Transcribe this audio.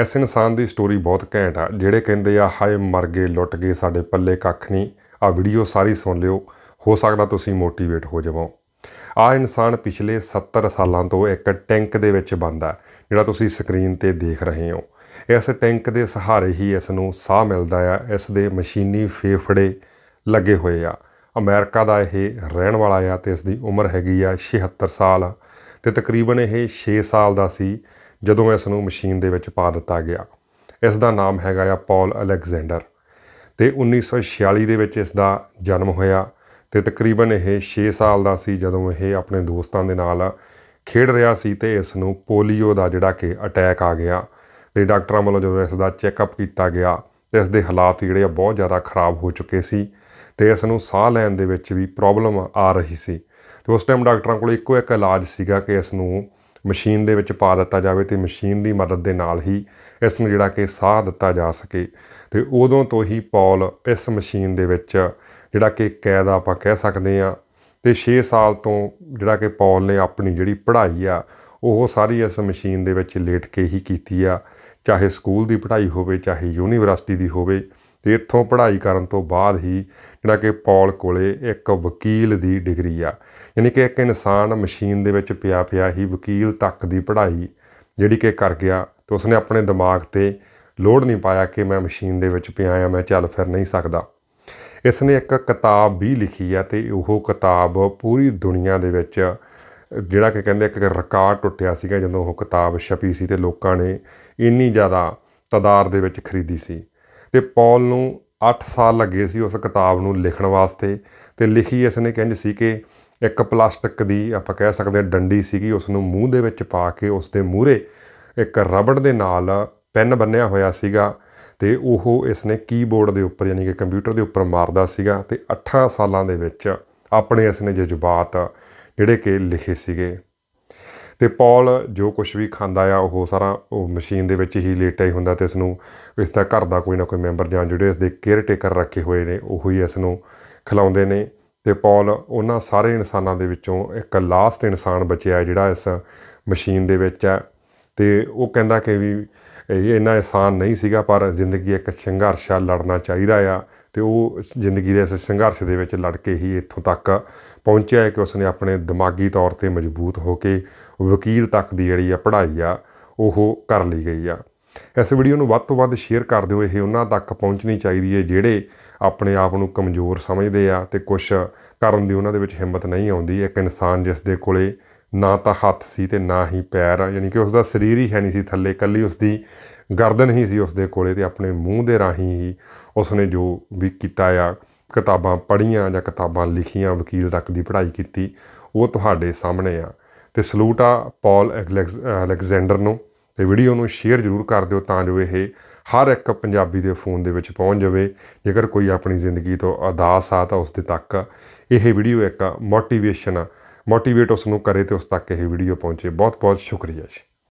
ਇਸ ਇਨਸਾਨ ਦੀ ਸਟੋਰੀ ਬਹੁਤ ਘੈਂਟ ਆ ਜਿਹੜੇ ਕਹਿੰਦੇ ਆ ਹਾਏ ਮਰ ਗਏ ਲੁੱਟ ਗਏ ਸਾਡੇ ਪੱਲੇ ਕੱਖ ਨਹੀਂ ਆ ਵੀਡੀਓ ਸਾਰੀ ਸੁਣ ਲਿਓ ਹੋ ਸਕਦਾ ਤੁਸੀਂ ਮੋਟੀਵੇਟ ਹੋ ਜਾਵੋ ਆ ਇਨਸਾਨ ਪਿਛਲੇ 70 ਸਾਲਾਂ ਤੋਂ ਇੱਕ ਟੈਂਕ ਦੇ ਵਿੱਚ ਬੰਦਾ ਜਿਹੜਾ ਤੁਸੀਂ ਸਕਰੀਨ ਤੇ ਦੇਖ ਰਹੇ ਹੋ ਇਸ ਟੈਂਕ ਦੇ ਸਹਾਰੇ ਹੀ ਇਸ ਨੂੰ ਸਾਹ ਮਿਲਦਾ ਆ ਇਸ ਦੇ ਮਸ਼ੀਨੀ ਫੇਫੜੇ ਲੱਗੇ ਹੋਏ ਆ ਅਮਰੀਕਾ ਦਾ ਇਹ ਰਹਿਣ ਵਾਲਾ ਆ ਤੇ ਇਸ ਦੀ ਉਮਰ ਹੈਗੀ ਆ 76 ਸਾਲ ਤੇ ਤਕਰੀਬਨ ਇਹ 6 ਸਾਲ ਦਾ ਸੀ ਜਦੋਂ ਇਸ ਨੂੰ ਮਸ਼ੀਨ ਦੇ ਵਿੱਚ ਪਾ ਦਿੱਤਾ ਗਿਆ ਇਸ ਦਾ ਨਾਮ ਹੈਗਾ ਆ ਪੌਲ ਅਲੈਗਜ਼ੈਂਡਰ ਤੇ 1946 ਦੇ ਵਿੱਚ ਇਸ ਦਾ ਜਨਮ ਹੋਇਆ ਤੇ ਤਕਰੀਬਨ ਇਹ 6 ਸਾਲ ਦਾ ਸੀ ਜਦੋਂ ਇਹ ਆਪਣੇ ਦੋਸਤਾਂ ਦੇ ਨਾਲ ਖੇਡ ਰਿਹਾ ਸੀ ਤੇ ਇਸ ਨੂੰ ਪੋਲੀਓ ਦਾ ਜਿਹੜਾ ਕਿ ਅਟੈਕ ਆ ਗਿਆ ਤੇ ਡਾਕਟਰਾਂ ਵੱਲੋਂ ਜਦੋਂ ਇਸ ਦਾ ਚੈੱਕਅਪ ਕੀਤਾ ਗਿਆ ਤੇ ਇਸ ਦੇ ਹਾਲਾਤ ਜਿਹੜੇ ਆ ਬਹੁਤ ਜ਼ਿਆਦਾ ਖਰਾਬ ਹੋ ਚੁੱਕੇ ਸੀ ਤੇ ਇਸ ਨੂੰ ਸਾਹ ਲੈਣ ਦੇ ਵਿੱਚ ਵੀ ਪ੍ਰੋਬਲਮ ਆ ਰਹੀ ਸੀ ਤੇ ਉਸ ਟਾਈਮ ਡਾਕਟਰਾਂ ਕੋਲ ਇੱਕੋ ਇੱਕ ਇਲਾਜ ਸੀਗਾ ਕਿ ਇਸ ਨੂੰ ਮਸ਼ੀਨ ਦੇ ਵਿੱਚ ਪਾ ਦਿੱਤਾ ਜਾਵੇ ਤੇ ਮਸ਼ੀਨ ਦੀ ਮਦਦ ਦੇ ਨਾਲ ਹੀ ਇਸ ਨੂੰ ਜਿਹੜਾ ਕਿ ਸਾਹ ਦਿੱਤਾ ਜਾ ਸਕੇ ਤੇ ਉਦੋਂ ਤੋਂ ਹੀ ਪੌਲ ਇਸ ਮਸ਼ੀਨ ਦੇ ਵਿੱਚ ਜਿਹੜਾ ਕਿ ਕੈਦ ਆਪਾਂ ਕਹਿ ਸਕਦੇ ਆ ਤੇ 6 ਸਾਲ ਤੋਂ ਜਿਹੜਾ ਕਿ ਪੌਲ ਨੇ ਆਪਣੀ ਜਿਹੜੀ ਪੜ੍ਹਾਈ ਆ ਉਹ ਸਾਰੀ ਇਸ ਮਸ਼ੀਨ ਦੇ ਵਿੱਚ ਲੇਟ ਕੇ ਹੀ ਕੀਤੀ ਆ ਚਾਹੇ ਸਕੂਲ ਦੀ ਪੜ੍ਹਾਈ ਹੋਵੇ ਚਾਹੇ ਯੂਨੀਵਰਸਿਟੀ ਦੀ ਹੋਵੇ ਤੇ ਇੱਥੋਂ ਪੜ੍ਹਾਈ ਕਰਨ ਤੋਂ ਬਾਅਦ ਹੀ ਜਿਹੜਾ ਕਿ ਪੌਲ ਕੋਲੇ ਇੱਕ ਵਕੀਲ ਦੀ ਡਿਗਰੀ ਆ ਯਾਨੀ ਕਿ ਇੱਕ ਇਨਸਾਨ ਮਸ਼ੀਨ ਦੇ ਵਿੱਚ ਪਿਆ ਪਿਆ ਹੀ ਵਕੀਲ ਤੱਕ ਦੀ ਪੜ੍ਹਾਈ ਜਿਹੜੀ ਕਿ ਕਰ ਗਿਆ ਤੇ ਉਸਨੇ ਆਪਣੇ ਦਿਮਾਗ ਤੇ ਲੋਡ ਨਹੀਂ ਪਾਇਆ ਕਿ ਮੈਂ ਮਸ਼ੀਨ ਦੇ ਵਿੱਚ ਪਿਆ ਆ ਮੈਂ ਚੱਲ ਫਿਰ ਨਹੀਂ ਸਕਦਾ ਇਸ ਨੇ ਇੱਕ ਕਿਤਾਬ ਵੀ ਲਿਖੀ ਆ ਤੇ ਉਹ ਕਿਤਾਬ ਪੂਰੀ ਦੁਨੀਆ ਦੇ ਵਿੱਚ ਜਿਹੜਾ ਕਿ ਕਹਿੰਦੇ ਇੱਕ ਰਿਕਾਰਡ ਟੁੱਟਿਆ ਸੀਗਾ ਜਦੋਂ ਉਹ ਕਿਤਾਬ ਛਪੀ ਸੀ ਤੇ ਲੋਕਾਂ ਨੇ ਇੰਨੀ ਜ਼ਿਆਦਾ ਤਦਾਰ ਦੇ ਵਿੱਚ ਖਰੀਦੀ ਸੀ ਤੇ ਪੌਲ ਨੂੰ 8 ਸਾਲ ਲੱਗੇ ਸੀ ਉਸ ਕਿਤਾਬ ਨੂੰ ਲਿਖਣ ਵਾਸਤੇ ਤੇ ਲਿਖੀ ਇਸ ਨੇ ਕਹਿੰਦੇ ਸੀ ਕਿ ਇੱਕ ਪਲਾਸਟਿਕ ਦੀ ਆਪਾਂ ਕਹਿ ਸਕਦੇ ਹਾਂ ਡੰਡੀ ਸੀਗੀ ਉਸ ਨੂੰ ਮੂੰਹ ਦੇ ਵਿੱਚ ਪਾ ਕੇ ਉਸ ਦੇ ਮੂਹਰੇ ਇੱਕ ਰਬੜ ਦੇ ਨਾਲ ਪੈਨ ਬੰਨਿਆ ਹੋਇਆ ਸੀਗਾ ਤੇ ਉਹ ਇਸ ਨੇ ਕੀਬੋਰਡ ਦੇ ਉੱਪਰ ਯਾਨੀ ਕਿ ਕੰਪਿਊਟਰ ਦੇ ਉੱਪਰ ਮਾਰਦਾ ਸੀਗਾ ਤੇ 8 ਸਾਲਾਂ ਦੇ ਵਿੱਚ ਆਪਣੇ ਇਸ ਨੇ ਜਜ਼ਬਾਤ ਜਿਹੜੇ ਕਿ ਲਿਖੇ ਸੀਗੇ ਤੇ ਪੌਲ ਜੋ ਕੁਝ ਵੀ ਖਾਂਦਾ ਆ ਉਹ ਸਾਰਾ ਉਹ ਮਸ਼ੀਨ ਦੇ ਵਿੱਚ ਹੀ ਲੇਟਿਆ ਹੀ ਹੁੰਦਾ ਤੇ ਇਸ ਨੂੰ ਇਸ ਦਾ ਘਰ ਦਾ ਕੋਈ ਨਾ ਕੋਈ ਮੈਂਬਰ ਜਾਂ ਜਿਹੜੇ ਇਸ ਦੇ ਕੇਅਰ ਟੇਕਰ ਰੱਖੇ ਹੋਏ ਨੇ ਉਹ ਹੀ ਇਸ ਨੂੰ ਖਿਲਾਉਂਦੇ ਨੇ ਤੇ ਪੌਲ ਉਹਨਾਂ ਸਾਰੇ ਇਨਸਾਨਾਂ ਦੇ ਵਿੱਚੋਂ ਇੱਕ ਲਾਸਟ ਇਨਸਾਨ ਬਚਿਆ ਜਿਹੜਾ ਇਸ ਮਸ਼ੀਨ ਦੇ ਵਿੱਚ ਹੈ ਤੇ ਉਹ ਕਹਿੰਦਾ ਕਿ ਵੀ ਇਹ ਇੰਨਾ ਆਸਾਨ ਨਹੀਂ ਸੀਗਾ ਪਰ ਜ਼ਿੰਦਗੀ ਇੱਕ ਸੰਘਰਸ਼ਾ ਲੜਨਾ ਚਾਹੀਦਾ ਆ ਤੇ ਉਹ ਜ਼ਿੰਦਗੀ ਦੇ ਇਸ ਸੰਘਰਸ਼ ਦੇ ਵਿੱਚ ਲੜ ਕੇ ਹੀ ਇੱਥੋਂ ਤੱਕ ਪਹੁੰਚਿਆ ਕਿ ਉਸਨੇ ਆਪਣੇ ਦਿਮਾਗੀ ਤੌਰ ਤੇ ਮਜ਼ਬੂਤ ਹੋ ਕੇ ਵਕੀਲ ਤੱਕ ਦੀ ਜਿਹੜੀ ਆ ਪੜ੍ਹਾਈ ਆ ਉਹ ਕਰ ਲਈ ਗਈ ਆ ਇਸ ਵੀਡੀਓ ਨੂੰ ਵੱਧ ਤੋਂ ਵੱਧ ਸ਼ੇਅਰ ਕਰ ਦਿਓ ਇਹ ਉਹਨਾਂ ਤੱਕ ਪਹੁੰਚਣੀ ਚਾਹੀਦੀ ਹੈ ਜਿਹੜੇ ਆਪਣੇ ਆਪ ਨੂੰ ਕਮਜ਼ੋਰ ਸਮਝਦੇ ਆ ਤੇ ਕੁਝ ਕਰਨ ਦੀ ਉਹਨਾਂ ਦੇ ਵਿੱਚ ਹਿੰਮਤ ਨਹੀਂ ਆਉਂਦੀ ਇੱਕ ਇਨਸਾਨ ਜਿਸ ਦੇ ਕੋਲੇ ਨਾ ਤਾਂ ਹੱਥ ਸੀ ਤੇ ਨਾ ਹੀ ਪੈਰ ਯਾਨੀ ਕਿ ਉਸ ਦਾ ਸਰੀਰ ਹੀ ਹੈ ਨਹੀਂ ਸੀ ਥੱਲੇ ਕੱਲੀ ਉਸ ਦੀ ਗਰਦਨ ਹੀ ਸੀ ਉਸ ਦੇ ਕੋਲੇ ਤੇ ਆਪਣੇ ਮੂੰਹ ਦੇ ਰਾਹੀਂ ਹੀ ਉਸ ਨੇ ਜੋ ਵੀ ਕੀਤਾ ਆ ਕਿਤਾਬਾਂ ਪੜ੍ਹੀਆਂ ਜਾਂ ਕਿਤਾਬਾਂ ਲਿਖੀਆਂ ਵਕੀਲ ਤੱਕ ਦੀ ਪੜ੍ਹਾਈ ਕੀਤੀ ਉਹ ਤੁਹਾਡੇ ਸਾਹਮਣੇ ਆ ਤੇ ਸਲੂਟ ਆ ਪੌਲ ਅਲੈਗਜ਼ੈਂਡਰ ਨੂੰ ਤੇ ਵੀਡੀਓ ਨੂੰ ਸ਼ੇਅਰ ਜ਼ਰੂਰ ਕਰ ਦਿਓ ਤਾਂ ਜੋ ਇਹ ਹਰ ਇੱਕ ਪੰਜਾਬੀ ਦੇ ਫੋਨ ਦੇ ਵਿੱਚ ਪਹੁੰਚ ਜਾਵੇ ਜੇਕਰ ਕੋਈ ਆਪਣੀ ਜ਼ਿੰਦਗੀ ਤੋਂ ਅਦਾਸ ਆ ਤਾਂ ਉਸ ਦੇ ਤੱਕ ਇਹ ਵੀਡੀਓ ਇੱਕ ਮੋਟੀਵੇਸ਼ਨ ਆ ਮੋਟੀਵੇਟ ਉਸ ਨੂੰ ਕਰੇ ਤੇ ਉਸ ਤੱਕ ਇਹ ਵੀਡੀਓ ਪਹੁੰਚੇ ਬਹੁਤ ਬਹੁਤ ਸ਼ੁਕਰੀਆ ਜੀ